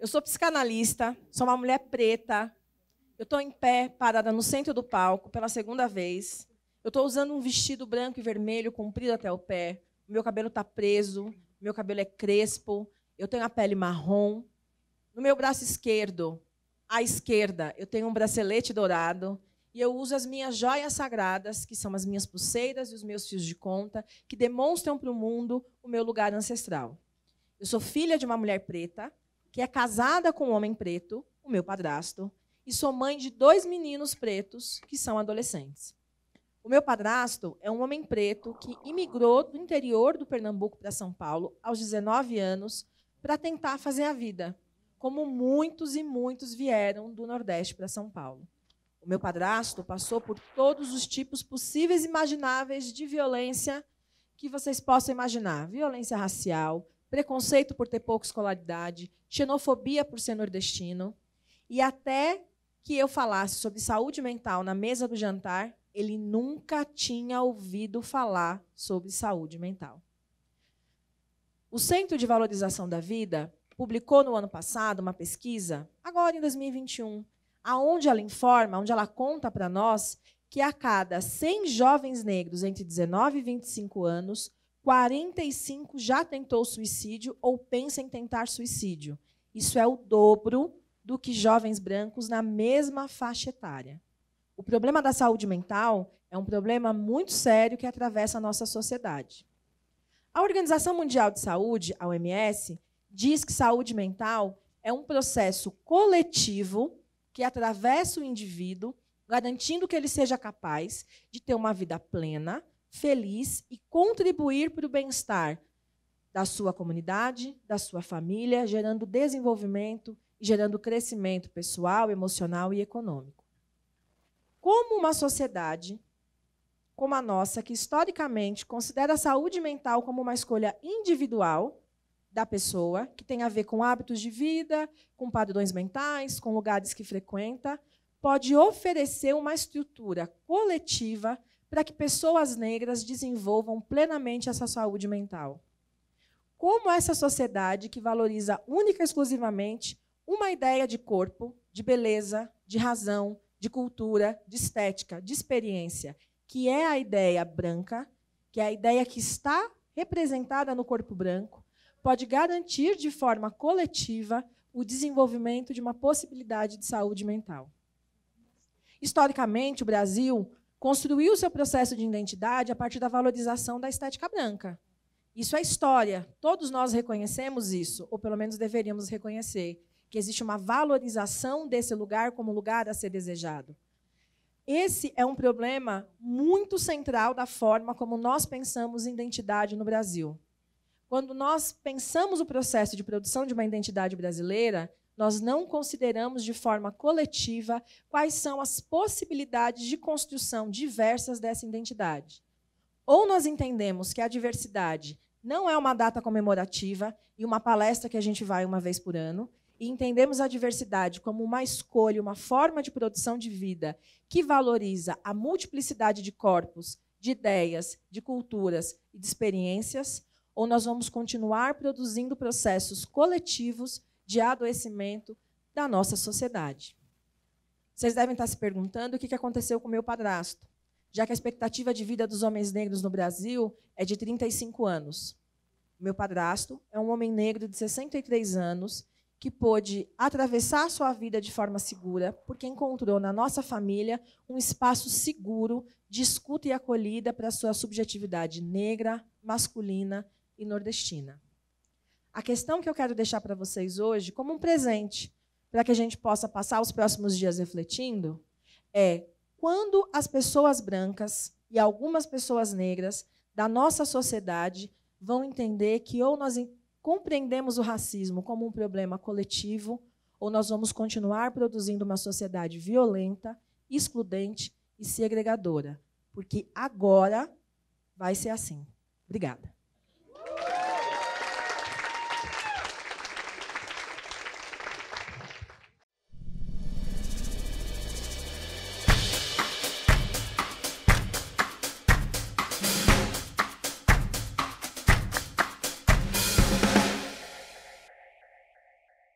Eu sou psicanalista, sou uma mulher preta. Eu estou em pé, parada no centro do palco pela segunda vez. Eu estou usando um vestido branco e vermelho comprido até o pé. O meu cabelo está preso, meu cabelo é crespo, eu tenho a pele marrom. No meu braço esquerdo, à esquerda, eu tenho um bracelete dourado e eu uso as minhas joias sagradas, que são as minhas pulseiras e os meus fios de conta, que demonstram para o mundo o meu lugar ancestral. Eu sou filha de uma mulher preta, que é casada com um homem preto, o meu padrasto, e sou mãe de dois meninos pretos que são adolescentes. O meu padrasto é um homem preto que imigrou do interior do Pernambuco para São Paulo aos 19 anos para tentar fazer a vida, como muitos e muitos vieram do Nordeste para São Paulo. O meu padrasto passou por todos os tipos possíveis e imagináveis de violência que vocês possam imaginar: violência racial, preconceito por ter pouca escolaridade, xenofobia por ser nordestino, e até que eu falasse sobre saúde mental na mesa do jantar, ele nunca tinha ouvido falar sobre saúde mental. O Centro de Valorização da Vida publicou no ano passado uma pesquisa, agora em 2021, aonde ela informa, onde ela conta para nós que a cada 100 jovens negros entre 19 e 25 anos, 45 já tentou suicídio ou pensa em tentar suicídio. Isso é o dobro do que jovens brancos na mesma faixa etária. O problema da saúde mental é um problema muito sério que atravessa a nossa sociedade. A Organização Mundial de Saúde, a OMS, diz que saúde mental é um processo coletivo que atravessa o indivíduo, garantindo que ele seja capaz de ter uma vida plena, feliz e contribuir para o bem-estar da sua comunidade, da sua família, gerando desenvolvimento e gerando crescimento pessoal, emocional e econômico. Como uma sociedade como a nossa, que historicamente considera a saúde mental como uma escolha individual da pessoa, que tem a ver com hábitos de vida, com padrões mentais, com lugares que frequenta, pode oferecer uma estrutura coletiva para que pessoas negras desenvolvam plenamente essa saúde mental. Como essa sociedade que valoriza única e exclusivamente uma ideia de corpo, de beleza, de razão, de cultura, de estética, de experiência, que é a ideia branca, que é a ideia que está representada no corpo branco, pode garantir de forma coletiva o desenvolvimento de uma possibilidade de saúde mental. Historicamente, o Brasil construiu seu processo de identidade a partir da valorização da estética branca. Isso é história. Todos nós reconhecemos isso, ou pelo menos deveríamos reconhecer, que existe uma valorização desse lugar como lugar a ser desejado. Esse é um problema muito central da forma como nós pensamos identidade no Brasil. Quando nós pensamos o processo de produção de uma identidade brasileira, nós não consideramos de forma coletiva quais são as possibilidades de construção diversas dessa identidade. Ou nós entendemos que a diversidade não é uma data comemorativa e uma palestra que a gente vai uma vez por ano, e entendemos a diversidade como uma escolha, uma forma de produção de vida que valoriza a multiplicidade de corpos, de ideias, de culturas e de experiências, ou nós vamos continuar produzindo processos coletivos de adoecimento da nossa sociedade. Vocês devem estar se perguntando o que aconteceu com meu padrasto, já que a expectativa de vida dos homens negros no Brasil é de 35 anos. Meu padrasto é um homem negro de 63 anos que pôde atravessar sua vida de forma segura, porque encontrou na nossa família um espaço seguro de escuta e acolhida para sua subjetividade negra, masculina e nordestina. A questão que eu quero deixar para vocês hoje, como um presente, para que a gente possa passar os próximos dias refletindo, é quando as pessoas brancas e algumas pessoas negras da nossa sociedade vão entender que ou nós compreendemos o racismo como um problema coletivo, ou nós vamos continuar produzindo uma sociedade violenta, excludente e segregadora. Porque agora vai ser assim. Obrigada.